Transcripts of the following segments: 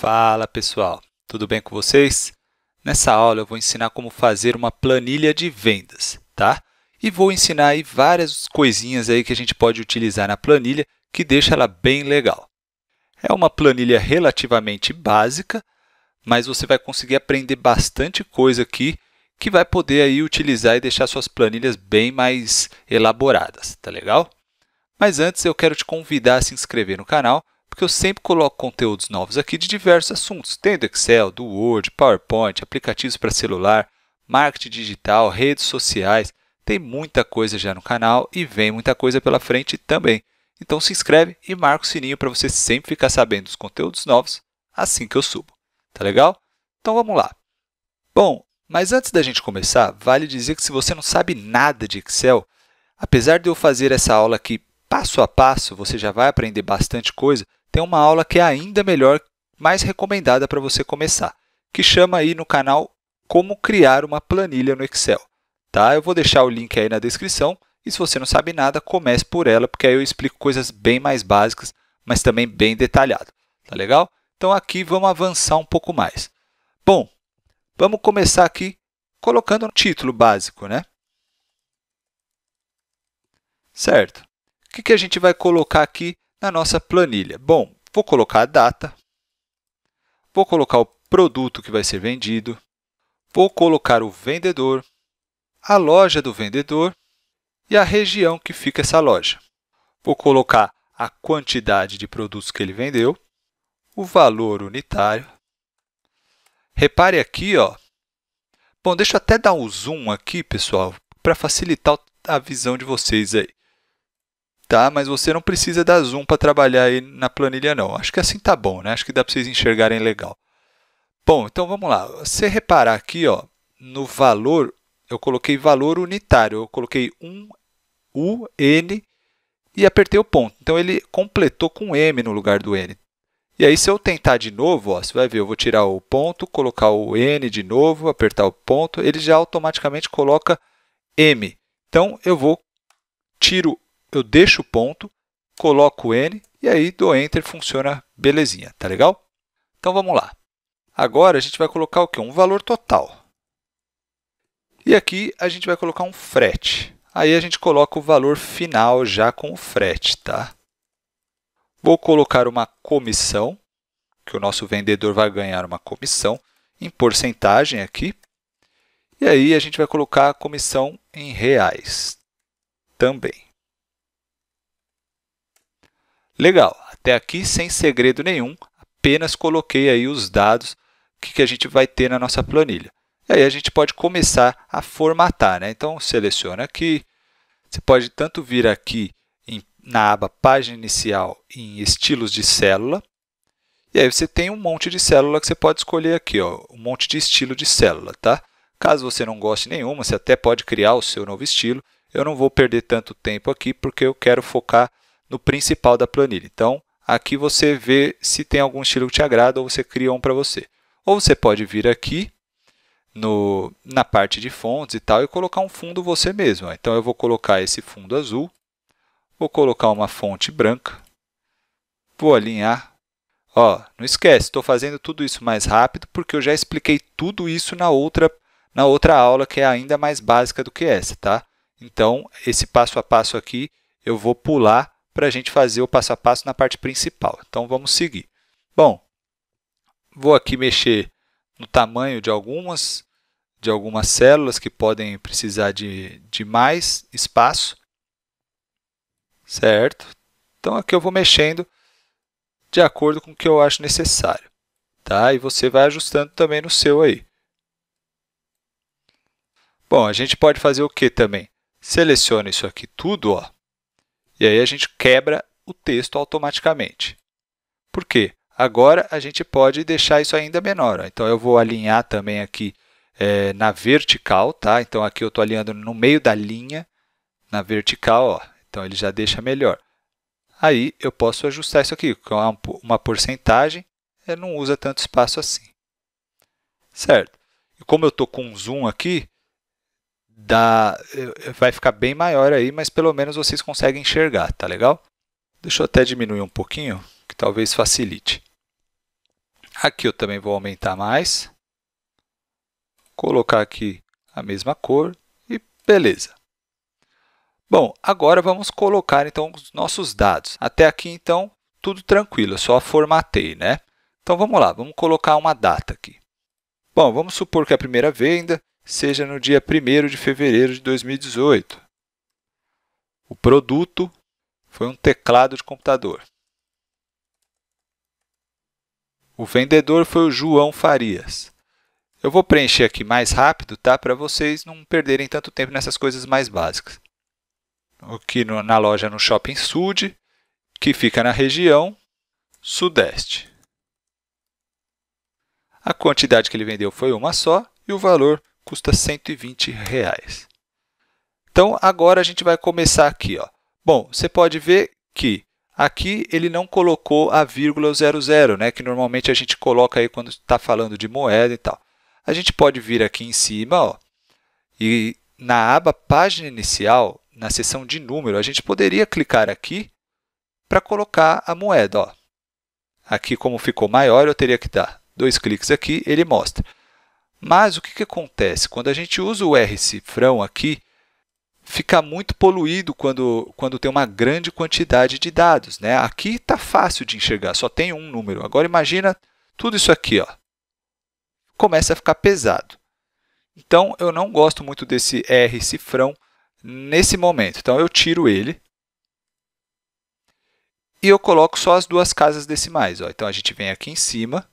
Fala pessoal, tudo bem com vocês? Nessa aula eu vou ensinar como fazer uma planilha de vendas, tá? E vou ensinar aí várias coisinhas aí que a gente pode utilizar na planilha que deixa ela bem legal. É uma planilha relativamente básica, mas você vai conseguir aprender bastante coisa aqui que vai poder aí utilizar e deixar suas planilhas bem mais elaboradas, tá legal? Mas antes eu quero te convidar a se inscrever no canal porque eu sempre coloco conteúdos novos aqui de diversos assuntos, tendo Excel, do Word, PowerPoint, aplicativos para celular, marketing digital, redes sociais. Tem muita coisa já no canal e vem muita coisa pela frente também. Então se inscreve e marca o sininho para você sempre ficar sabendo dos conteúdos novos assim que eu subo. Tá legal? Então vamos lá. Bom, mas antes da gente começar, vale dizer que se você não sabe nada de Excel, apesar de eu fazer essa aula aqui passo a passo, você já vai aprender bastante coisa, tem uma aula que é ainda melhor, mais recomendada para você começar, que chama aí no canal Como Criar uma Planilha no Excel. Tá? Eu vou deixar o link aí na descrição e se você não sabe nada, comece por ela, porque aí eu explico coisas bem mais básicas, mas também bem detalhado. Tá legal? Então aqui vamos avançar um pouco mais. Bom, vamos começar aqui colocando um título básico, né? Certo. O que, que a gente vai colocar aqui na nossa planilha? Bom, vou colocar a data, vou colocar o produto que vai ser vendido, vou colocar o vendedor, a loja do vendedor e a região que fica essa loja. Vou colocar a quantidade de produtos que ele vendeu, o valor unitário. Repare aqui, ó. Bom, deixa eu até dar um zoom aqui, pessoal, para facilitar a visão de vocês aí tá? Mas você não precisa dar zoom para trabalhar aí na planilha não. Acho que assim tá bom, né? Acho que dá para vocês enxergarem legal. Bom, então vamos lá. Você reparar aqui, ó, no valor, eu coloquei valor unitário, eu coloquei 1 U N e apertei o ponto. Então ele completou com M no lugar do N. E aí se eu tentar de novo, ó, você vai ver, eu vou tirar o ponto, colocar o N de novo, apertar o ponto, ele já automaticamente coloca M. Então eu vou tiro eu deixo o ponto, coloco N e aí dou Enter, funciona belezinha, tá legal? Então vamos lá. Agora a gente vai colocar o quê? Um valor total. E aqui a gente vai colocar um frete. Aí a gente coloca o valor final já com o frete, tá? Vou colocar uma comissão, que o nosso vendedor vai ganhar uma comissão em porcentagem aqui. E aí a gente vai colocar a comissão em reais também. Legal, até aqui sem segredo nenhum, apenas coloquei aí os dados que, a gente vai ter na nossa planilha. E aí a gente pode começar a formatar. Né? Então, seleciona aqui, você pode tanto vir aqui em, na aba Página Inicial em Estilos de Célula, e aí você tem um monte de célula que você pode escolher aqui, ó, um monte de estilo de célula. Tá? Caso você não goste nenhuma, você até pode criar o seu novo estilo. Eu não vou perder tanto tempo aqui, porque eu quero focar no principal da planilha. Então, aqui você vê se tem algum estilo que te agrada ou você cria um para você. Ou você pode vir aqui no, na parte de fontes e tal e colocar um fundo você mesmo. Então, eu vou colocar esse fundo azul, vou colocar uma fonte branca, vou alinhar. Ó, não esquece, estou fazendo tudo isso mais rápido porque eu já expliquei tudo isso na outra, na outra aula, que é ainda mais básica do que essa. Tá? Então, esse passo a passo aqui eu vou pular para a gente fazer o passo a passo na parte principal. Então vamos seguir. Bom, vou aqui mexer no tamanho de algumas de algumas células que podem precisar de, de mais espaço, certo? Então aqui eu vou mexendo de acordo com o que eu acho necessário, tá? E você vai ajustando também no seu aí. Bom, a gente pode fazer o que também? Seleciona isso aqui tudo, ó. E aí a gente quebra o texto automaticamente. Por quê? Agora a gente pode deixar isso ainda menor. Então eu vou alinhar também aqui é, na vertical, tá? Então aqui eu estou alinhando no meio da linha, na vertical, ó. Então ele já deixa melhor. Aí eu posso ajustar isso aqui, com é uma porcentagem, ele é, não usa tanto espaço assim. Certo? E como eu estou com um zoom aqui, eh, vai ficar bem maior aí, mas pelo menos vocês conseguem enxergar, tá legal? Deixa eu até diminuir um pouquinho, que talvez facilite. Aqui eu também vou aumentar mais. Colocar aqui a mesma cor e beleza. Bom, agora vamos colocar então os nossos dados. Até aqui então tudo tranquilo, eu só formatei, né? Então vamos lá, vamos colocar uma data aqui. Bom, vamos supor que é a primeira venda, seja no dia 1 de fevereiro de 2018. O produto foi um teclado de computador. O vendedor foi o João Farias. Eu vou preencher aqui mais rápido, tá? Para vocês não perderem tanto tempo nessas coisas mais básicas. Aqui no, na loja no Shopping Sud, que fica na região Sudeste. A quantidade que ele vendeu foi uma só e o valor custa 120 reais. Então agora a gente vai começar aqui. Ó. Bom, você pode ver que aqui ele não colocou a vírgula 00, né, que normalmente a gente coloca aí quando está falando de moeda e tal. A gente pode vir aqui em cima ó, e na aba Página Inicial, na seção de número, a gente poderia clicar aqui para colocar a moeda. Ó. Aqui, como ficou maior, eu teria que dar dois cliques aqui, ele mostra. Mas o que, que acontece? Quando a gente usa o R cifrão aqui, fica muito poluído quando, quando tem uma grande quantidade de dados. Né? Aqui está fácil de enxergar, só tem um número. Agora imagina tudo isso aqui. Ó. Começa a ficar pesado. Então, eu não gosto muito desse R cifrão nesse momento. Então, eu tiro ele e eu coloco só as duas casas decimais. Ó. Então, a gente vem aqui em cima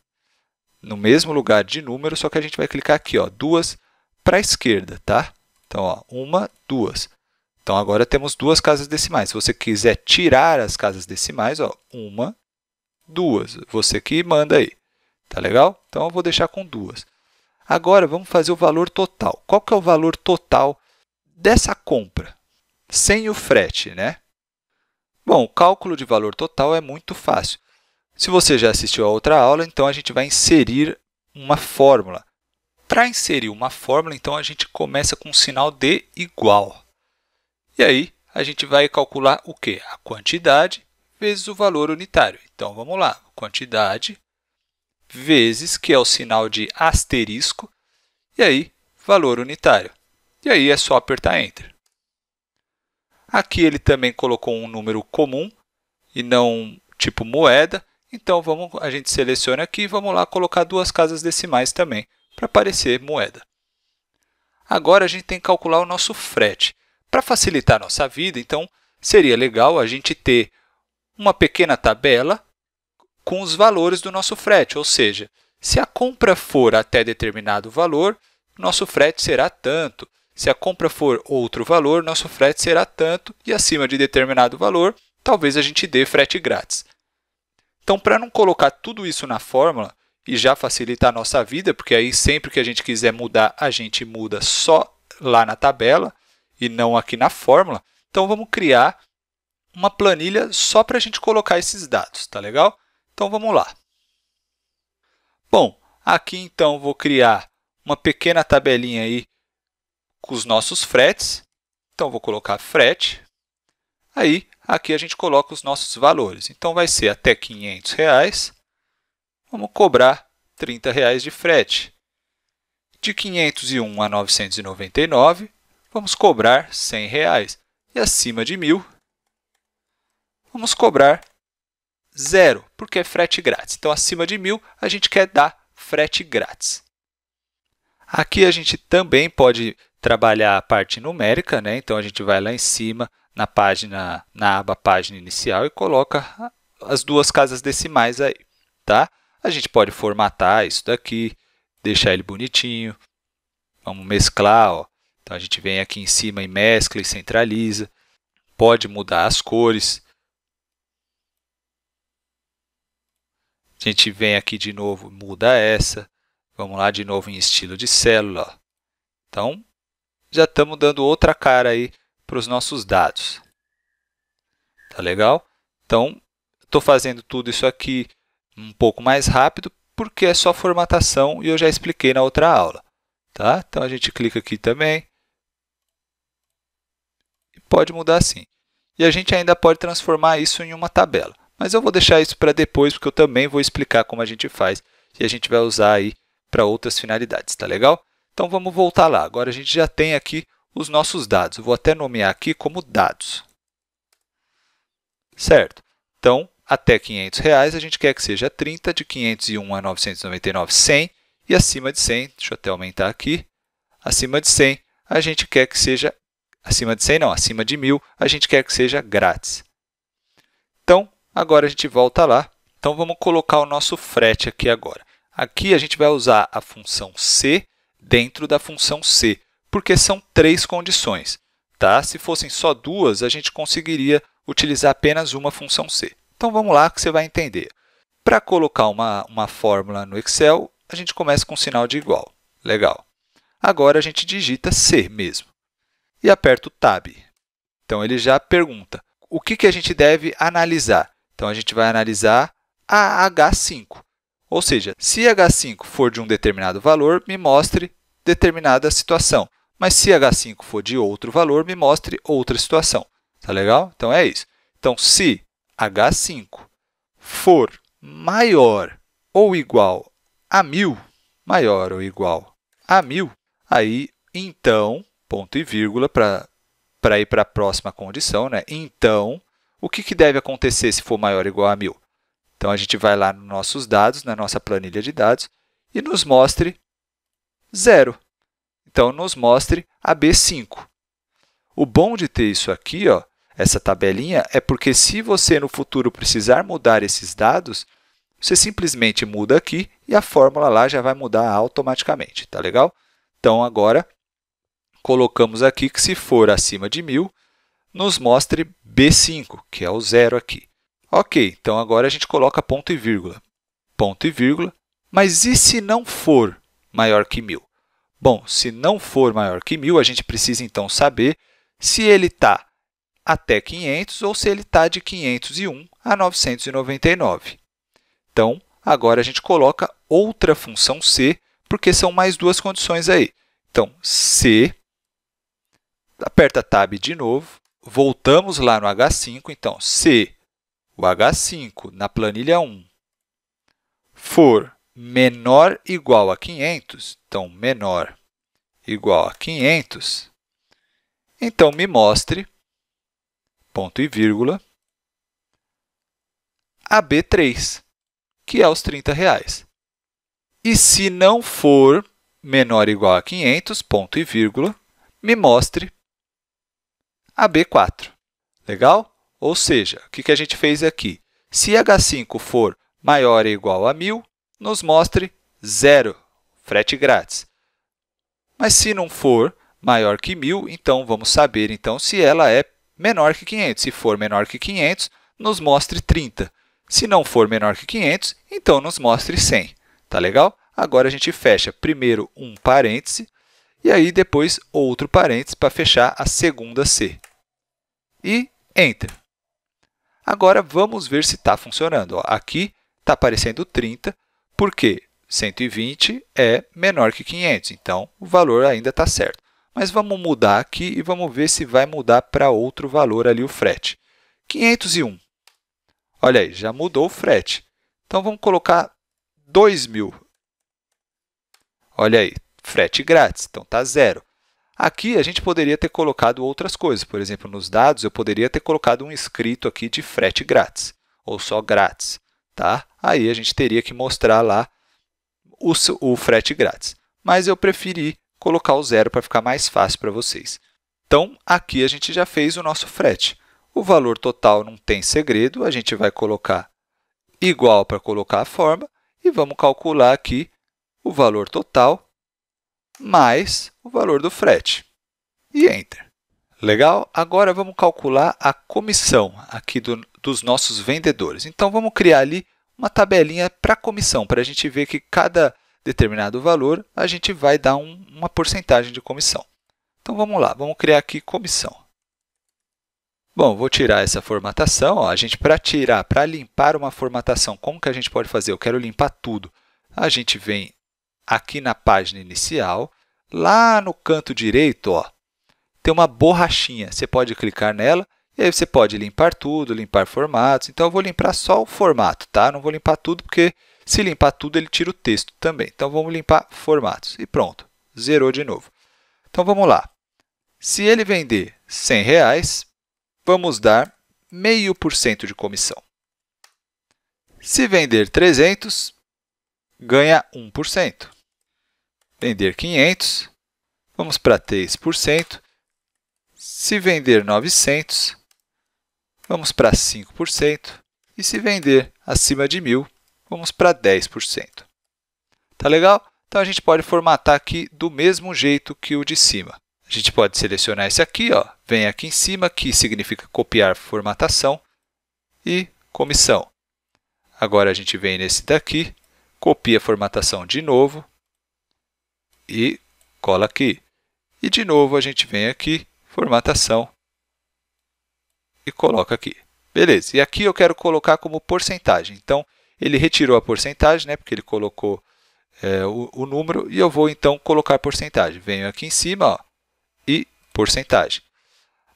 no mesmo lugar de número, só que a gente vai clicar aqui, ó, duas para a esquerda, tá? Então, ó, uma, duas. Então, agora temos duas casas decimais. Se você quiser tirar as casas decimais, ó, uma, duas. Você que manda aí, tá legal? Então, eu vou deixar com duas. Agora, vamos fazer o valor total. Qual que é o valor total dessa compra? Sem o frete, né? Bom, o cálculo de valor total é muito fácil. Se você já assistiu a outra aula, então a gente vai inserir uma fórmula. Para inserir uma fórmula, então a gente começa com o sinal de igual. E aí, a gente vai calcular o quê? A quantidade vezes o valor unitário. Então, vamos lá. Quantidade vezes, que é o sinal de asterisco, e aí, valor unitário. E aí, é só apertar Enter. Aqui ele também colocou um número comum e não tipo moeda, então vamos, a gente seleciona aqui e vamos lá colocar duas casas decimais também, para aparecer moeda. Agora a gente tem que calcular o nosso frete. Para facilitar a nossa vida, então, seria legal a gente ter uma pequena tabela com os valores do nosso frete, ou seja, se a compra for até determinado valor, nosso frete será tanto. Se a compra for outro valor, nosso frete será tanto, e acima de determinado valor, talvez a gente dê frete grátis. Então, para não colocar tudo isso na fórmula e já facilitar a nossa vida, porque aí sempre que a gente quiser mudar, a gente muda só lá na tabela e não aqui na fórmula. Então, vamos criar uma planilha só para a gente colocar esses dados, tá legal? Então, vamos lá. Bom, aqui então vou criar uma pequena tabelinha aí com os nossos fretes. Então, vou colocar frete, Aí, aqui a gente coloca os nossos valores. Então, vai ser até R$ 500, reais, vamos cobrar R$ 30 reais de frete. De 501 a 999, vamos cobrar R$ 100. Reais. E acima de 1.000, vamos cobrar zero, porque é frete grátis. Então, acima de 1.000, a gente quer dar frete grátis. Aqui a gente também pode trabalhar a parte numérica, né? então a gente vai lá em cima na página, na aba página inicial e coloca as duas casas decimais aí, tá? A gente pode formatar isso daqui, deixar ele bonitinho. Vamos mesclar, ó. Então a gente vem aqui em cima e mescla e centraliza. Pode mudar as cores. A gente vem aqui de novo, muda essa. Vamos lá de novo em estilo de célula. Então, já estamos dando outra cara aí para os nossos dados. Tá legal? Então, estou fazendo tudo isso aqui um pouco mais rápido, porque é só formatação e eu já expliquei na outra aula. Tá? Então, a gente clica aqui também. E pode mudar assim. E a gente ainda pode transformar isso em uma tabela. Mas eu vou deixar isso para depois, porque eu também vou explicar como a gente faz e a gente vai usar aí para outras finalidades, tá legal? Então vamos voltar lá. Agora a gente já tem aqui os nossos dados. Eu vou até nomear aqui como dados. Certo? Então, até R$ 500 reais, a gente quer que seja 30, de 501 a 999, 100, e acima de 100, deixa eu até aumentar aqui, acima de 100, a gente quer que seja, acima de 100 não, acima de 1.000, a gente quer que seja grátis. Então, agora a gente volta lá, então vamos colocar o nosso frete aqui agora. Aqui a gente vai usar a função C, dentro da função c, porque são três condições. Tá? Se fossem só duas, a gente conseguiria utilizar apenas uma função c. Então, vamos lá que você vai entender. Para colocar uma, uma fórmula no Excel, a gente começa com um sinal de igual. Legal. Agora, a gente digita C mesmo e aperta o Tab. Então, ele já pergunta o que, que a gente deve analisar. Então, a gente vai analisar a H5. Ou seja, se H5 for de um determinado valor, me mostre determinada situação. Mas se H5 for de outro valor, me mostre outra situação. Tá legal? Então, é isso. Então, se H5 for maior ou igual a 1.000, maior ou igual a 1.000, aí, então, ponto e vírgula para ir para a próxima condição. Né? Então, o que, que deve acontecer se for maior ou igual a 1.000? Então a gente vai lá nos nossos dados, na nossa planilha de dados, e nos mostre zero. Então nos mostre a B5. O bom de ter isso aqui, ó, essa tabelinha, é porque se você no futuro precisar mudar esses dados, você simplesmente muda aqui e a fórmula lá já vai mudar automaticamente, tá legal? Então agora colocamos aqui que se for acima de 1000, nos mostre B5, que é o zero aqui. Ok, então agora a gente coloca ponto e vírgula. Ponto e vírgula. Mas e se não for maior que 1.000? Bom, se não for maior que 1.000, a gente precisa então saber se ele está até 500 ou se ele está de 501 a 999. Então, agora a gente coloca outra função c, porque são mais duas condições aí. Então, c, aperta Tab de novo, voltamos lá no H5, então c o H5 na planilha 1 for menor igual a 500, então menor igual a 500, então me mostre, ponto e vírgula, a B3, que é os R$ 30. Reais. E se não for menor ou igual a 500, ponto e vírgula, me mostre a B4. Legal? Ou seja, o que a gente fez aqui? Se H5 for maior ou igual a 1.000, nos mostre zero, frete grátis. Mas se não for maior que 1.000, então vamos saber então se ela é menor que 500. Se for menor que 500, nos mostre 30. Se não for menor que 500, então nos mostre 100. Tá legal? Agora a gente fecha primeiro um parêntese e aí depois outro parêntese para fechar a segunda C. E Enter. Agora, vamos ver se está funcionando. Aqui está aparecendo 30, porque 120 é menor que 500, então o valor ainda está certo. Mas vamos mudar aqui e vamos ver se vai mudar para outro valor ali o frete. 501. Olha aí, já mudou o frete. Então, vamos colocar 2.000. Olha aí, frete grátis, então está zero. Aqui a gente poderia ter colocado outras coisas, por exemplo, nos dados eu poderia ter colocado um escrito aqui de frete grátis, ou só grátis. Tá? Aí a gente teria que mostrar lá o, o frete grátis. Mas eu preferi colocar o zero para ficar mais fácil para vocês. Então, aqui a gente já fez o nosso frete. O valor total não tem segredo, a gente vai colocar igual para colocar a forma e vamos calcular aqui o valor total mais o valor do frete. E Enter. Legal? Agora vamos calcular a comissão aqui do, dos nossos vendedores. Então, vamos criar ali uma tabelinha para comissão, para a gente ver que cada determinado valor a gente vai dar um, uma porcentagem de comissão. Então, vamos lá, vamos criar aqui comissão. Bom, vou tirar essa formatação. Ó, a gente, para tirar, para limpar uma formatação, como que a gente pode fazer? Eu quero limpar tudo. A gente vem aqui na página inicial, lá no canto direito, ó, tem uma borrachinha. Você pode clicar nela e aí você pode limpar tudo, limpar formatos. Então, eu vou limpar só o formato, tá? Não vou limpar tudo, porque se limpar tudo, ele tira o texto também. Então, vamos limpar formatos. E pronto, zerou de novo. Então, vamos lá. Se ele vender R$ 100, reais, vamos dar 0,5% de comissão. Se vender 300, ganha 1% vender 500, vamos para 3%. Se vender 900, vamos para 5%. E se vender acima de 1.000, vamos para 10%. Tá legal? Então, a gente pode formatar aqui do mesmo jeito que o de cima. A gente pode selecionar esse aqui, ó, vem aqui em cima, que significa copiar formatação, e comissão. Agora, a gente vem nesse daqui, copia a formatação de novo, e cola aqui. E de novo a gente vem aqui, formatação e coloca aqui. Beleza, e aqui eu quero colocar como porcentagem. Então, ele retirou a porcentagem, né, porque ele colocou é, o, o, número, e eu vou então colocar porcentagem. Venho aqui em cima ó, e porcentagem.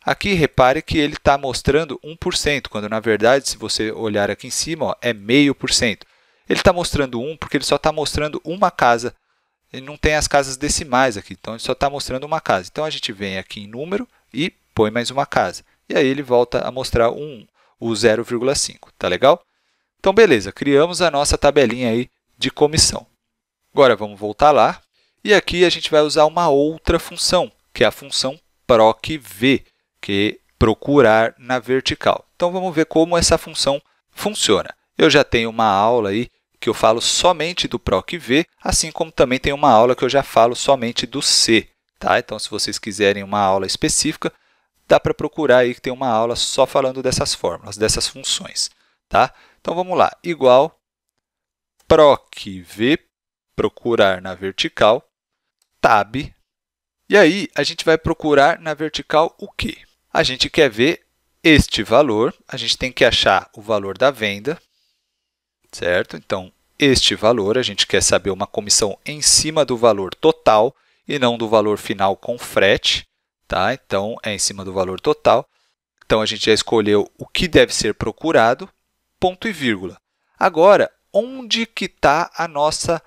Aqui, repare que ele está mostrando 1%, quando na verdade, se você olhar aqui em cima, ó, é meio por cento. Ele está mostrando 1 porque ele só está mostrando uma casa ele não tem as casas decimais aqui, então ele só está mostrando uma casa. Então a gente vem aqui em número e põe mais uma casa. E aí ele volta a mostrar um, o 0,5, tá legal? Então beleza, criamos a nossa tabelinha aí de comissão. Agora vamos voltar lá e aqui a gente vai usar uma outra função, que é a função PROCV, que é procurar na vertical. Então vamos ver como essa função funciona. Eu já tenho uma aula aí que eu falo somente do PROC V, assim como também tem uma aula que eu já falo somente do C. Tá? Então, se vocês quiserem uma aula específica, dá para procurar aí que tem uma aula só falando dessas fórmulas, dessas funções. Tá? Então, vamos lá. Igual PROC V, procurar na vertical, tab. E aí, a gente vai procurar na vertical o quê? A gente quer ver este valor, a gente tem que achar o valor da venda, certo? Então, este valor, a gente quer saber uma comissão em cima do valor total e não do valor final com frete, tá? Então, é em cima do valor total. Então, a gente já escolheu o que deve ser procurado, ponto e vírgula. Agora, onde que está a nossa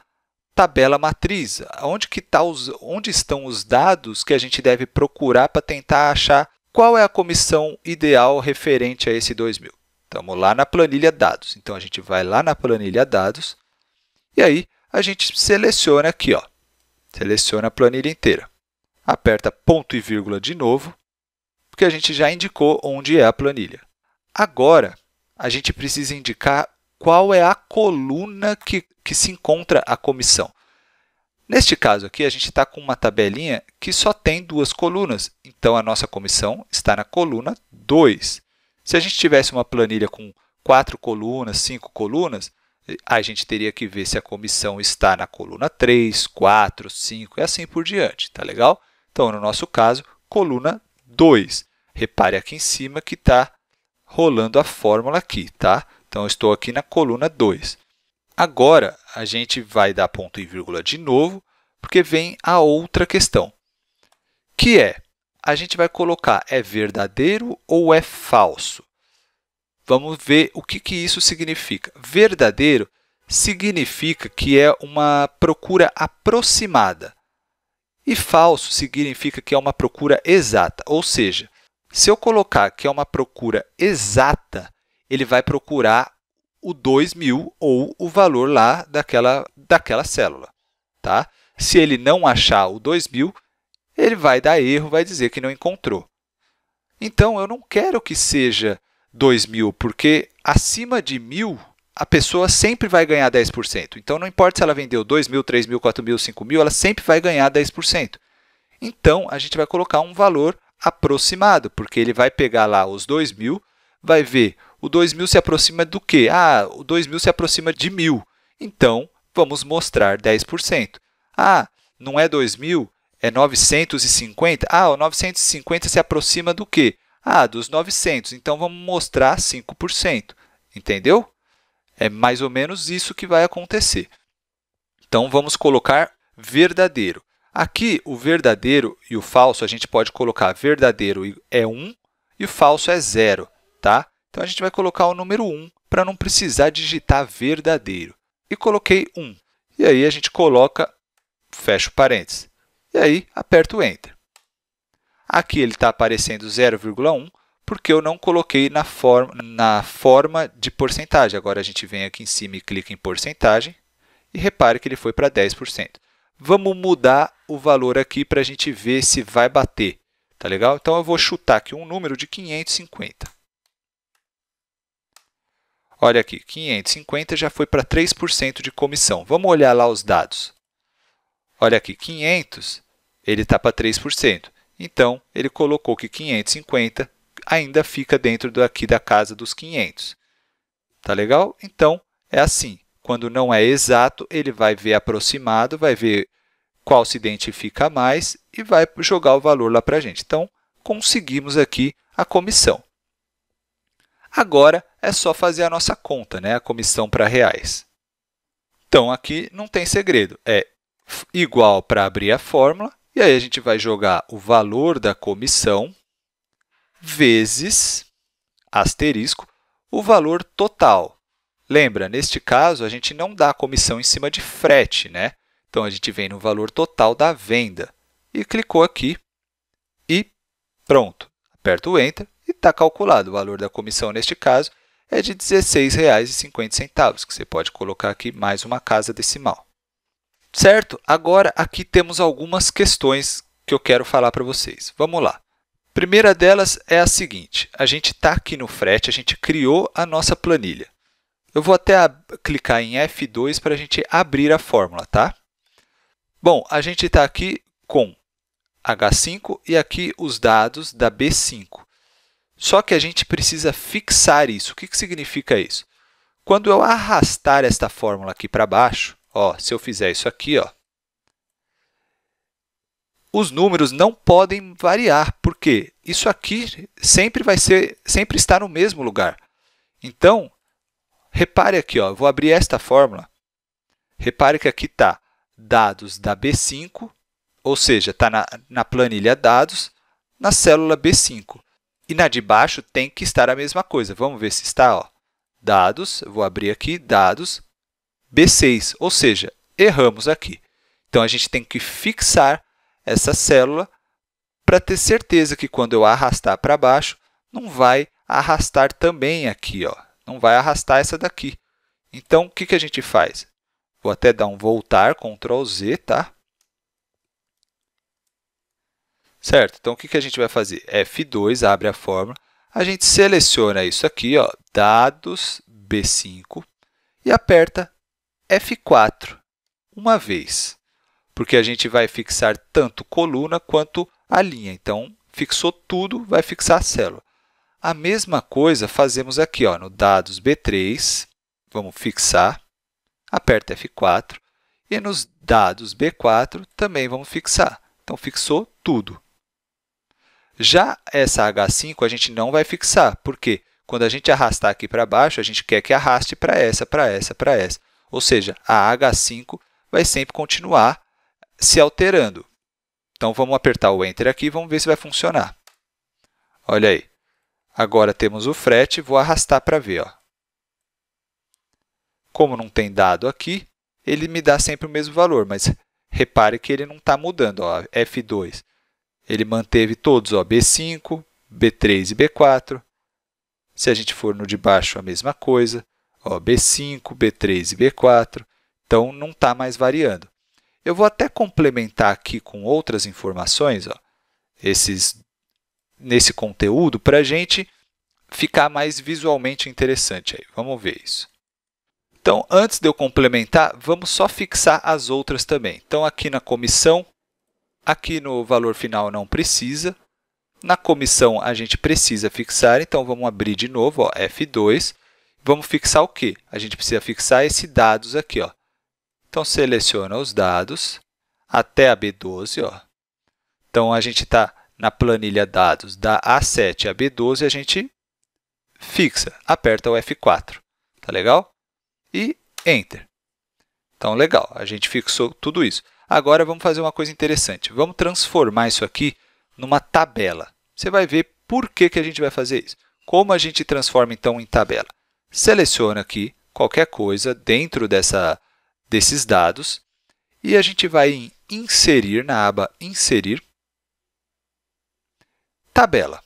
tabela matriz? Onde, que tá os, onde estão os dados que a gente deve procurar para tentar achar qual é a comissão ideal referente a esse 2.000? Estamos lá na planilha dados. Então, a gente vai lá na planilha dados e aí a gente seleciona aqui, ó, seleciona a planilha inteira. Aperta ponto e vírgula de novo, porque a gente já indicou onde é a planilha. Agora, a gente precisa indicar qual é a coluna que, que se encontra a comissão. Neste caso aqui, a gente está com uma tabelinha que só tem duas colunas, então a nossa comissão está na coluna 2. Se a gente tivesse uma planilha com quatro colunas, cinco colunas, a gente teria que ver se a comissão está na coluna 3, 4, 5 e assim por diante, tá legal? Então, no nosso caso, coluna 2. Repare aqui em cima que está rolando a fórmula aqui, tá? Então, estou aqui na coluna 2. Agora, a gente vai dar ponto e vírgula de novo, porque vem a outra questão, que é a gente vai colocar é verdadeiro ou é falso. Vamos ver o que, que isso significa. Verdadeiro significa que é uma procura aproximada. E falso significa que é uma procura exata, ou seja, se eu colocar que é uma procura exata, ele vai procurar o 2000 ou o valor lá daquela, daquela célula. Tá? Se ele não achar o 2000, ele vai dar erro, vai dizer que não encontrou. Então, eu não quero que seja 2.000, porque acima de 1.000, a pessoa sempre vai ganhar 10%. Então, não importa se ela vendeu 2.000, 3.000, 4.000, 5.000, ela sempre vai ganhar 10%. Então, a gente vai colocar um valor aproximado, porque ele vai pegar lá os 2.000, vai ver o 2.000 se aproxima do quê? Ah, o 2.000 se aproxima de 1.000. Então, vamos mostrar 10%. Ah, não é 2.000? é 950? Ah, o 950 se aproxima do quê? Ah, dos 900. Então, vamos mostrar 5%. Entendeu? É mais ou menos isso que vai acontecer. Então, vamos colocar verdadeiro. Aqui, o verdadeiro e o falso, a gente pode colocar verdadeiro é 1 e o falso é 0. Tá? Então, a gente vai colocar o número 1 para não precisar digitar verdadeiro. E coloquei 1. E aí, a gente coloca, fecha o parênteses e aí aperto o Enter. Aqui ele está aparecendo 0,1 porque eu não coloquei na forma, na forma de porcentagem. Agora a gente vem aqui em cima e clica em porcentagem e repare que ele foi para 10%. Vamos mudar o valor aqui para a gente ver se vai bater. Tá legal? Então eu vou chutar aqui um número de 550. Olha aqui, 550 já foi para 3% de comissão. Vamos olhar lá os dados. Olha aqui, 500, ele está para 3%. Então, ele colocou que 550 ainda fica dentro daqui da casa dos 500. Tá legal? Então, é assim. Quando não é exato, ele vai ver aproximado, vai ver qual se identifica mais e vai jogar o valor lá para a gente. Então, conseguimos aqui a comissão. Agora, é só fazer a nossa conta, né? a comissão para reais. Então, aqui não tem segredo. É igual para abrir a fórmula, e aí a gente vai jogar o valor da comissão vezes, asterisco, o valor total. Lembra, neste caso, a gente não dá comissão em cima de frete, né? Então, a gente vem no valor total da venda e clicou aqui e pronto. Aperta o Enter e está calculado. O valor da comissão, neste caso, é de R$ 16,50, que você pode colocar aqui mais uma casa decimal. Certo? Agora aqui temos algumas questões que eu quero falar para vocês. Vamos lá. Primeira delas é a seguinte: a gente está aqui no frete, a gente criou a nossa planilha. Eu vou até clicar em F2 para a gente abrir a fórmula, tá? Bom, a gente está aqui com H5 e aqui os dados da B5. Só que a gente precisa fixar isso. O que, que significa isso? Quando eu arrastar esta fórmula aqui para baixo, Ó, se eu fizer isso aqui, ó, os números não podem variar, porque isso aqui sempre vai ser, sempre está no mesmo lugar. Então, repare aqui, ó, vou abrir esta fórmula. Repare que aqui está dados da B5, ou seja, está na, na planilha dados, na célula B5. E na de baixo tem que estar a mesma coisa. Vamos ver se está. Ó. Dados, vou abrir aqui, dados, B6, ou seja, erramos aqui. Então, a gente tem que fixar essa célula para ter certeza que quando eu arrastar para baixo, não vai arrastar também aqui, ó. não vai arrastar essa daqui. Então, o que, que a gente faz? Vou até dar um voltar, Ctrl Z, tá? Certo? Então, o que, que a gente vai fazer? F2, abre a fórmula, a gente seleciona isso aqui, ó, dados B5, e aperta F4 uma vez, porque a gente vai fixar tanto coluna quanto a linha. Então, fixou tudo, vai fixar a célula. A mesma coisa fazemos aqui ó, no dados B3, vamos fixar, aperta F4, e nos dados B4 também vamos fixar. Então, fixou tudo. Já essa H5 a gente não vai fixar, porque quando a gente arrastar aqui para baixo, a gente quer que arraste para essa, para essa, para essa. Ou seja, a H5 vai sempre continuar se alterando. Então, vamos apertar o Enter aqui e vamos ver se vai funcionar. Olha aí. Agora temos o frete, vou arrastar para ver. Ó. Como não tem dado aqui, ele me dá sempre o mesmo valor, mas repare que ele não está mudando. Ó, F2, ele manteve todos, ó, B5, B3 e B4. Se a gente for no de baixo, a mesma coisa. Ó, B5, B3 e B4. Então, não está mais variando. Eu vou até complementar aqui com outras informações, ó, esses, nesse conteúdo, para a gente ficar mais visualmente interessante. Aí. Vamos ver isso. Então, antes de eu complementar, vamos só fixar as outras também. Então, aqui na comissão, aqui no valor final não precisa. Na comissão, a gente precisa fixar, então vamos abrir de novo, ó, F2. Vamos fixar o quê? A gente precisa fixar esses dados aqui. Ó. Então, seleciona os dados até a B12. Ó. Então, a gente está na planilha dados da A7 a B12, a gente fixa, aperta o F4. Tá legal? E Enter. Então, legal, a gente fixou tudo isso. Agora, vamos fazer uma coisa interessante. Vamos transformar isso aqui numa tabela. Você vai ver por que, que a gente vai fazer isso. Como a gente transforma, então, em tabela? seleciona aqui qualquer coisa dentro dessa, desses dados e a gente vai em Inserir, na aba Inserir, Tabela.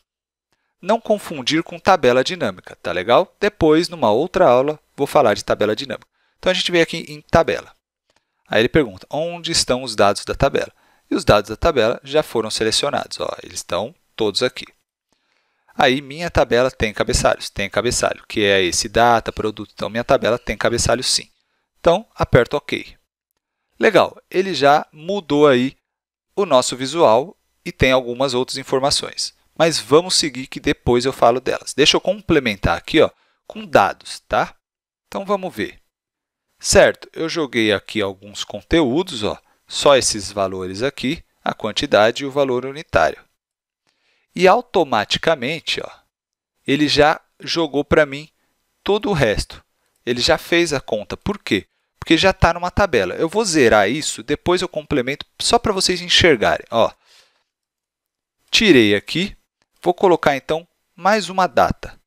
Não confundir com tabela dinâmica, tá legal? Depois, numa outra aula, vou falar de tabela dinâmica. Então, a gente vem aqui em Tabela. Aí ele pergunta, onde estão os dados da tabela? E os dados da tabela já foram selecionados, ó, eles estão todos aqui. Aí minha tabela tem cabeçalhos, tem cabeçalho, que é esse data, produto. Então, minha tabela tem cabeçalho sim. Então, aperto OK. Legal, ele já mudou aí o nosso visual e tem algumas outras informações. Mas vamos seguir que depois eu falo delas. Deixa eu complementar aqui ó, com dados, tá? Então, vamos ver. Certo, eu joguei aqui alguns conteúdos, ó, só esses valores aqui, a quantidade e o valor unitário e automaticamente ó, ele já jogou para mim todo o resto. Ele já fez a conta. Por quê? Porque já está numa tabela. Eu vou zerar isso, depois eu complemento só para vocês enxergarem. Ó, tirei aqui, vou colocar então mais uma data,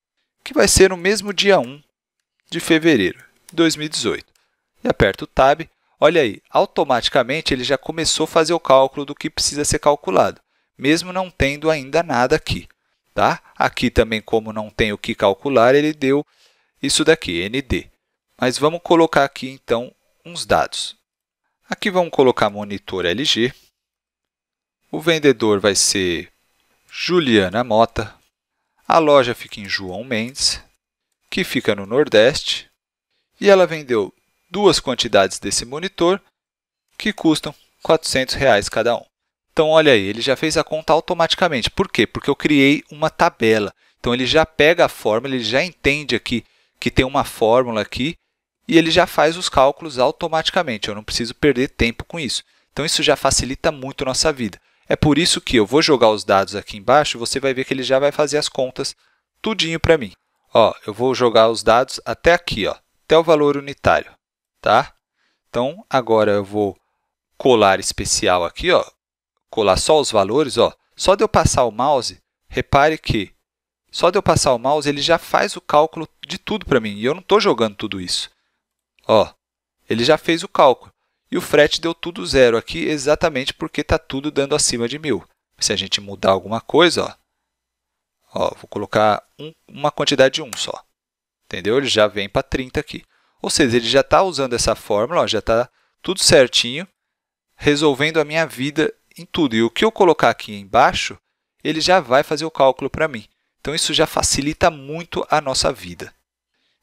que vai ser no mesmo dia 1 de fevereiro de 2018. E aperto o Tab. Olha aí, automaticamente ele já começou a fazer o cálculo do que precisa ser calculado mesmo não tendo ainda nada aqui. Tá? Aqui também, como não tem o que calcular, ele deu isso daqui, ND. Mas vamos colocar aqui, então, uns dados. Aqui vamos colocar monitor LG. O vendedor vai ser Juliana Mota. A loja fica em João Mendes, que fica no Nordeste. E ela vendeu duas quantidades desse monitor, que custam R$ 400 reais cada um. Então, olha aí, ele já fez a conta automaticamente. Por quê? Porque eu criei uma tabela. Então, ele já pega a fórmula, ele já entende aqui que tem uma fórmula aqui e ele já faz os cálculos automaticamente. Eu não preciso perder tempo com isso. Então, isso já facilita muito a nossa vida. É por isso que eu vou jogar os dados aqui embaixo, você vai ver que ele já vai fazer as contas tudinho para mim. Ó, eu vou jogar os dados até aqui, ó, até o valor unitário. Tá? Então, agora eu vou colar especial aqui, ó, colar só os valores, ó, só de eu passar o mouse, repare que só de eu passar o mouse ele já faz o cálculo de tudo para mim, e eu não estou jogando tudo isso. Ó, ele já fez o cálculo. E o frete deu tudo zero aqui, exatamente porque está tudo dando acima de mil. Se a gente mudar alguma coisa, ó, ó vou colocar um, uma quantidade de 1 um só. Entendeu? Ele já vem para 30 aqui. Ou seja, ele já está usando essa fórmula, ó, já está tudo certinho, resolvendo a minha vida em tudo. E o que eu colocar aqui embaixo, ele já vai fazer o cálculo para mim. Então, isso já facilita muito a nossa vida.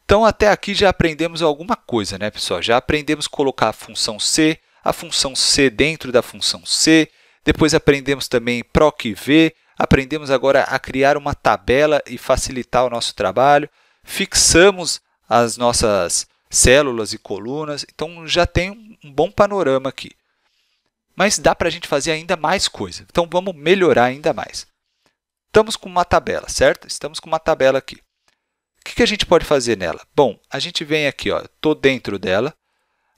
Então, até aqui já aprendemos alguma coisa, né, pessoal? Já aprendemos colocar a função c, a função c dentro da função c, depois aprendemos também proc v, aprendemos agora a criar uma tabela e facilitar o nosso trabalho, fixamos as nossas células e colunas, então já tem um bom panorama aqui mas dá para a gente fazer ainda mais coisa. Então vamos melhorar ainda mais. Estamos com uma tabela, certo? Estamos com uma tabela aqui. O que, que a gente pode fazer nela? Bom, a gente vem aqui, estou dentro dela,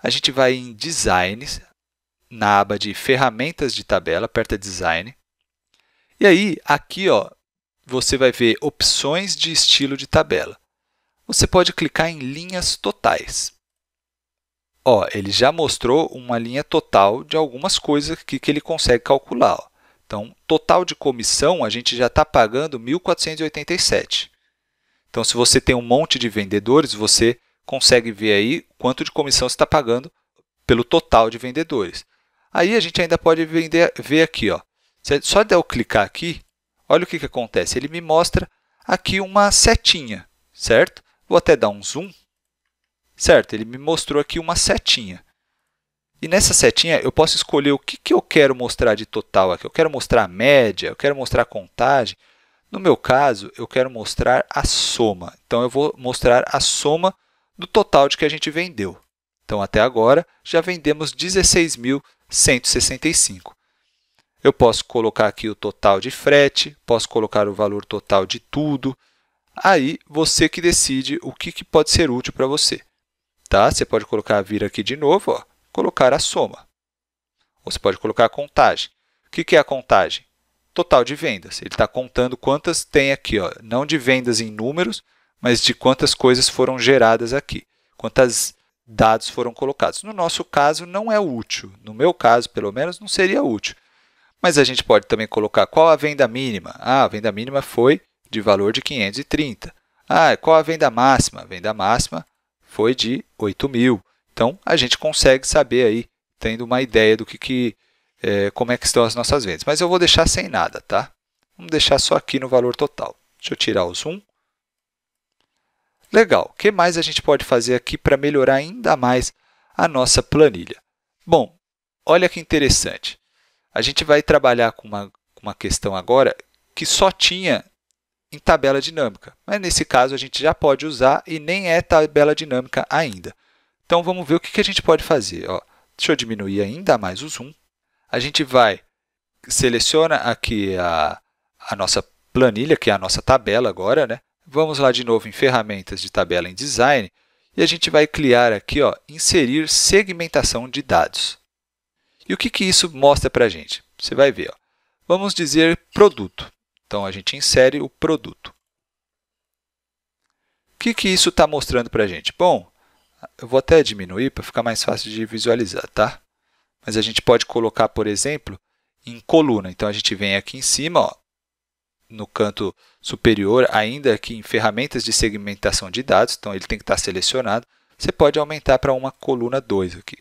a gente vai em Designs, na aba de Ferramentas de Tabela, aperta Design, e aí aqui ó, você vai ver opções de estilo de tabela. Você pode clicar em linhas totais. Ó, ele já mostrou uma linha total de algumas coisas que, que ele consegue calcular. Ó. Então, total de comissão, a gente já está pagando 1.487. Então, se você tem um monte de vendedores, você consegue ver aí quanto de comissão você está pagando pelo total de vendedores. Aí a gente ainda pode vender, ver aqui. Ó. só de eu clicar aqui, olha o que, que acontece. Ele me mostra aqui uma setinha, certo? Vou até dar um zoom Certo, ele me mostrou aqui uma setinha. E nessa setinha eu posso escolher o que, que eu quero mostrar de total aqui. Eu quero mostrar a média, eu quero mostrar a contagem. No meu caso, eu quero mostrar a soma. Então, eu vou mostrar a soma do total de que a gente vendeu. Então, até agora, já vendemos 16.165. Eu posso colocar aqui o total de frete, posso colocar o valor total de tudo. Aí, você que decide o que pode ser útil para você. Tá? Você pode colocar vir aqui de novo, ó, colocar a soma. Ou você pode colocar a contagem. O que é a contagem? Total de vendas. Ele está contando quantas tem aqui, ó, não de vendas em números, mas de quantas coisas foram geradas aqui, quantos dados foram colocados. No nosso caso, não é útil. No meu caso, pelo menos, não seria útil. Mas a gente pode também colocar qual a venda mínima. Ah, a venda mínima foi de valor de 530. Ah, qual a venda máxima? A venda máxima foi de 8 mil. Então a gente consegue saber aí, tendo uma ideia do que, que é, como é que estão as nossas vendas. Mas eu vou deixar sem nada, tá? Vamos deixar só aqui no valor total. Deixa eu tirar o zoom. Legal. O que mais a gente pode fazer aqui para melhorar ainda mais a nossa planilha? Bom, olha que interessante. A gente vai trabalhar com uma, uma questão agora que só tinha em tabela dinâmica. Mas nesse caso, a gente já pode usar e nem é tabela dinâmica ainda. Então, vamos ver o que a gente pode fazer. Ó, deixa eu diminuir ainda mais o zoom. A gente vai, seleciona aqui a, a nossa planilha, que é a nossa tabela agora. Né? Vamos lá de novo em ferramentas de tabela em design e a gente vai criar aqui, ó, inserir segmentação de dados. E o que, que isso mostra para a gente? Você vai ver. Ó. Vamos dizer produto. Então, a gente insere o produto. O que, que isso está mostrando para a gente? Bom, eu vou até diminuir para ficar mais fácil de visualizar, tá? Mas a gente pode colocar, por exemplo, em coluna. Então, a gente vem aqui em cima, ó, no canto superior, ainda aqui em ferramentas de segmentação de dados, então ele tem que estar tá selecionado, você pode aumentar para uma coluna 2 aqui.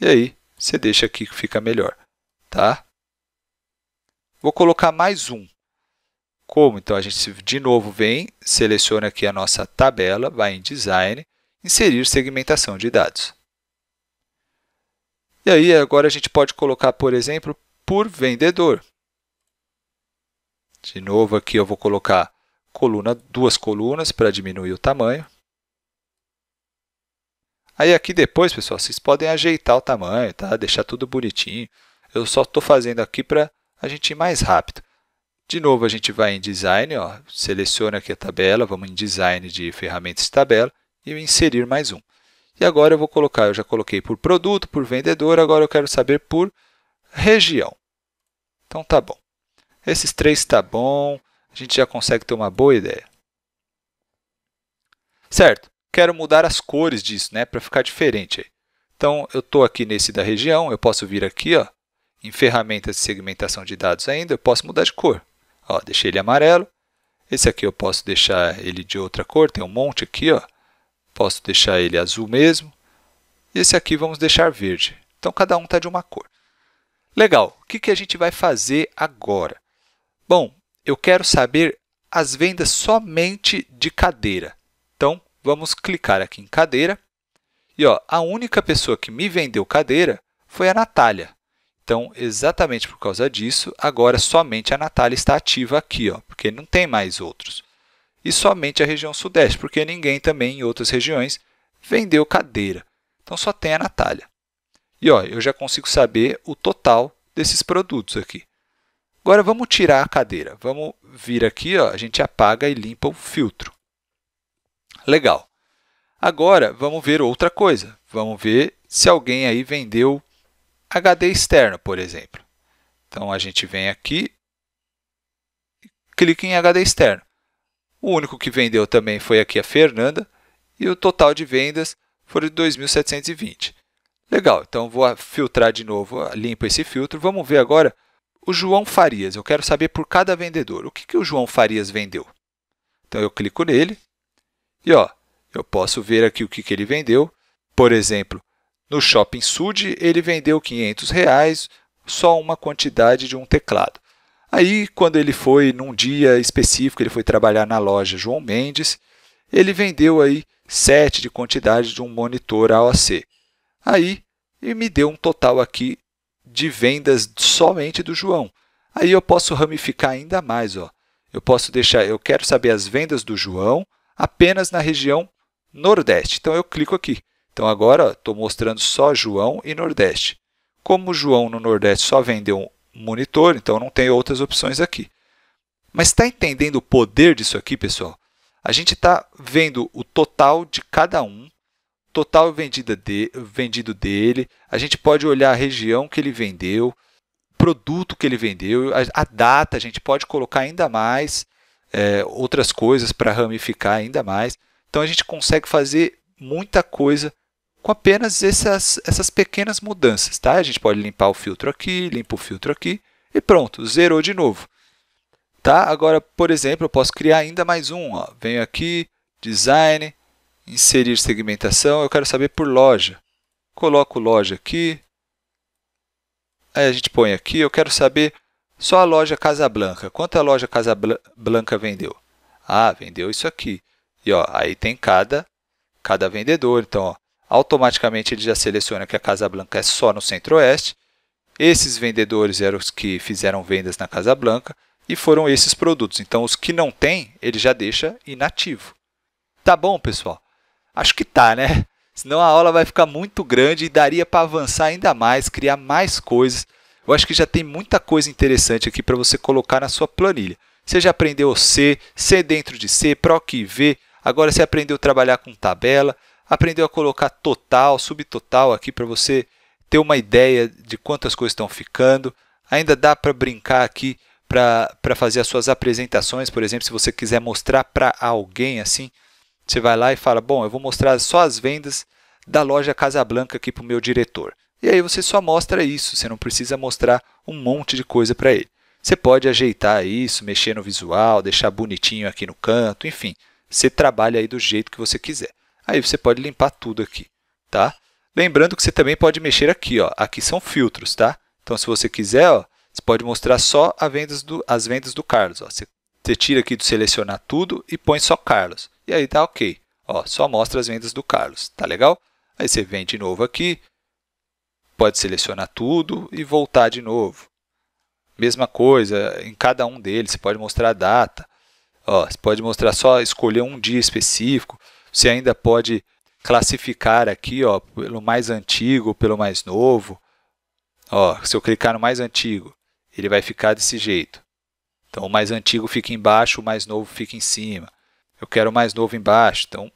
E aí, você deixa aqui que fica melhor. Tá? Vou colocar mais um. Como? Então, a gente, de novo, vem, seleciona aqui a nossa tabela, vai em Design, Inserir segmentação de dados. E aí, agora a gente pode colocar, por exemplo, por vendedor. De novo, aqui eu vou colocar coluna, duas colunas para diminuir o tamanho. Aí aqui depois, pessoal, vocês podem ajeitar o tamanho, tá? deixar tudo bonitinho. Eu só estou fazendo aqui para a gente ir mais rápido. De novo, a gente vai em Design, ó, seleciona aqui a tabela, vamos em Design de Ferramentas de Tabela e Inserir mais um. E agora eu vou colocar, eu já coloquei por produto, por vendedor, agora eu quero saber por região. Então, tá bom. Esses três está bom, a gente já consegue ter uma boa ideia. Certo, quero mudar as cores disso, né, para ficar diferente. Aí. Então, eu estou aqui nesse da região, eu posso vir aqui, ó, em ferramentas de segmentação de dados ainda, eu posso mudar de cor. Ó, deixei ele amarelo. Esse aqui eu posso deixar ele de outra cor, tem um monte aqui, ó. Posso deixar ele azul mesmo. E esse aqui vamos deixar verde. Então, cada um está de uma cor. Legal, o que, que a gente vai fazer agora? Bom, eu quero saber as vendas somente de cadeira. Então, vamos clicar aqui em cadeira. E ó, a única pessoa que me vendeu cadeira foi a Natália. Então, exatamente por causa disso, agora somente a Natália está ativa aqui, ó, porque não tem mais outros. E somente a região sudeste, porque ninguém também em outras regiões vendeu cadeira. Então, só tem a Natália. E ó, eu já consigo saber o total desses produtos aqui. Agora, vamos tirar a cadeira. Vamos vir aqui, ó, a gente apaga e limpa o filtro. Legal. Agora, vamos ver outra coisa. Vamos ver se alguém aí vendeu HD externo, por exemplo. Então a gente vem aqui, clica em HD externo. O único que vendeu também foi aqui a Fernanda e o total de vendas foram de 2.720. Legal, então vou filtrar de novo, limpo esse filtro. Vamos ver agora o João Farias. Eu quero saber por cada vendedor. O que, que o João Farias vendeu? Então eu clico nele e ó, eu posso ver aqui o que, que ele vendeu. Por exemplo, no Shopping Sud, ele vendeu R$ 500, reais, só uma quantidade de um teclado. Aí, quando ele foi, num dia específico, ele foi trabalhar na loja João Mendes, ele vendeu aí sete de quantidade de um monitor AOC. Aí, e me deu um total aqui de vendas somente do João. Aí eu posso ramificar ainda mais, ó. Eu posso deixar, eu quero saber as vendas do João apenas na região Nordeste. Então eu clico aqui. Então agora estou mostrando só João e Nordeste. Como João no Nordeste só vendeu um monitor, então não tem outras opções aqui. Mas está entendendo o poder disso aqui, pessoal? A gente está vendo o total de cada um, total vendida de, vendido dele, a gente pode olhar a região que ele vendeu, produto que ele vendeu, a, a data, a gente pode colocar ainda mais é, outras coisas para ramificar ainda mais. Então a gente consegue fazer muita coisa com apenas essas, essas pequenas mudanças. Tá? A gente pode limpar o filtro aqui, limpa o filtro aqui e pronto, zerou de novo. Tá? Agora, por exemplo, eu posso criar ainda mais um. Ó. Venho aqui, Design, Inserir segmentação, eu quero saber por loja. Coloco loja aqui. Aí a gente põe aqui, eu quero saber só a loja Casa Blanca. Quanto a loja Casa Blanca vendeu? Ah, vendeu isso aqui. E ó, aí tem cada, cada vendedor. Então, ó, automaticamente ele já seleciona que a Casa Blanca é só no Centro-Oeste. Esses vendedores eram os que fizeram vendas na Casa Blanca e foram esses produtos. Então, os que não tem, ele já deixa inativo. Tá bom, pessoal? Acho que tá, né? Senão a aula vai ficar muito grande e daria para avançar ainda mais, criar mais coisas. Eu acho que já tem muita coisa interessante aqui para você colocar na sua planilha. Você já aprendeu C, C dentro de C, PROC V, agora você aprendeu a trabalhar com tabela, aprendeu a colocar total, subtotal aqui para você ter uma ideia de quantas coisas estão ficando. Ainda dá para brincar aqui para fazer as suas apresentações, por exemplo, se você quiser mostrar para alguém assim, você vai lá e fala: Bom, eu vou mostrar só as vendas da loja Casablanca aqui para o meu diretor. E aí você só mostra isso, você não precisa mostrar um monte de coisa para ele. Você pode ajeitar isso, mexer no visual, deixar bonitinho aqui no canto, enfim, você trabalha aí do jeito que você quiser. Aí você pode limpar tudo aqui, tá? Lembrando que você também pode mexer aqui, ó. Aqui são filtros, tá? Então, se você quiser, ó, você pode mostrar só vendas do, as vendas do Carlos. Ó. Você, você, tira aqui do selecionar tudo e põe só Carlos. E aí tá ok. Ó, só mostra as vendas do Carlos. Tá legal? Aí você vem de novo aqui, pode selecionar tudo e voltar de novo. Mesma coisa em cada um deles, você pode mostrar a data. Ó, você pode mostrar só escolher um dia específico. Você ainda pode classificar aqui, ó, pelo mais antigo, pelo mais novo. Ó, se eu clicar no mais antigo, ele vai ficar desse jeito. Então, o mais antigo fica embaixo, o mais novo fica em cima. Eu quero o mais novo embaixo, então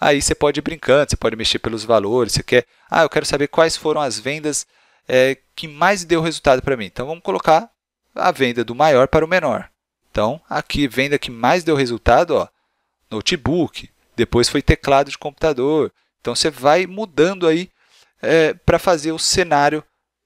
aí você pode ir brincando, você pode mexer pelos valores, você quer, ah, eu quero saber quais foram as vendas é, que mais deu resultado para mim. Então, vamos colocar a venda do maior para o menor. Então, aqui, venda que mais deu resultado, ó, notebook, depois foi teclado de computador. Então você vai mudando aí é, para fazer o cenário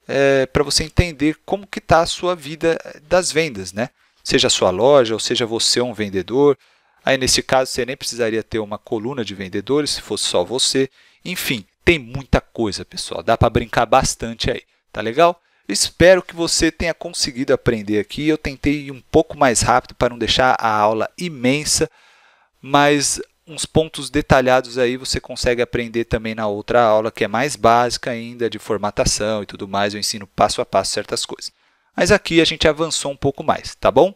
é, para você entender como que está a sua vida é, das vendas, né? Seja a sua loja ou seja você um vendedor. Aí nesse caso você nem precisaria ter uma coluna de vendedores se fosse só você. Enfim, tem muita coisa, pessoal. Dá para brincar bastante aí, tá legal? Espero que você tenha conseguido aprender aqui. Eu tentei ir um pouco mais rápido para não deixar a aula imensa, mas uns pontos detalhados aí você consegue aprender também na outra aula, que é mais básica ainda, de formatação e tudo mais. Eu ensino passo a passo certas coisas. Mas aqui a gente avançou um pouco mais, tá bom?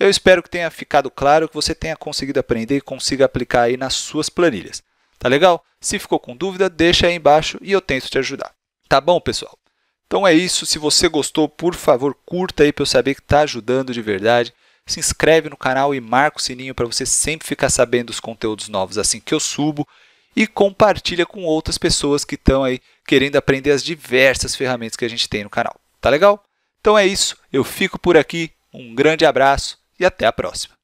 Eu espero que tenha ficado claro, que você tenha conseguido aprender e consiga aplicar aí nas suas planilhas. Tá legal? Se ficou com dúvida, deixa aí embaixo e eu tento te ajudar. Tá bom, pessoal? Então é isso. Se você gostou, por favor, curta aí para eu saber que está ajudando de verdade se inscreve no canal e marca o sininho para você sempre ficar sabendo dos conteúdos novos assim que eu subo e compartilha com outras pessoas que estão aí querendo aprender as diversas ferramentas que a gente tem no canal. Tá legal? Então é isso, eu fico por aqui, um grande abraço e até a próxima.